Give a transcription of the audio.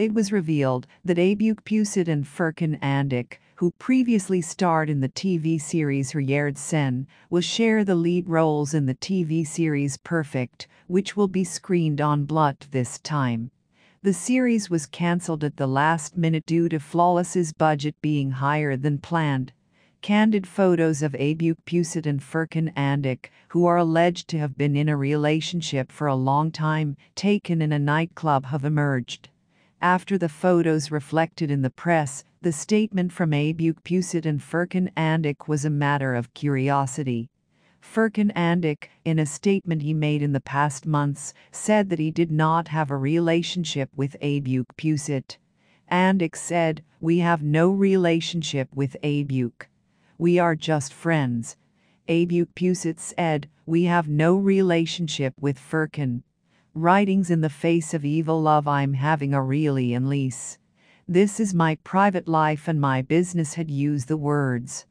it was revealed that Abuk Pusid and Furkan Andik, who previously starred in the TV series Riyard Sen, will share the lead roles in the TV series Perfect, which will be screened on Blut this time. The series was cancelled at the last minute due to Flawless's budget being higher than planned. Candid photos of Abuk Pusit and Furkan Andik, who are alleged to have been in a relationship for a long time, taken in a nightclub have emerged. After the photos reflected in the press, the statement from Abuk Pusit and Furkan Andik was a matter of curiosity. Furkan Andik, in a statement he made in the past months, said that he did not have a relationship with Abuk Pusit. Andik said, We have no relationship with Abuk. We are just friends. Abuk Pusit said, We have no relationship with Furkan. Writings in the face of evil love I'm having a really in lease. This is my private life and my business had used the words.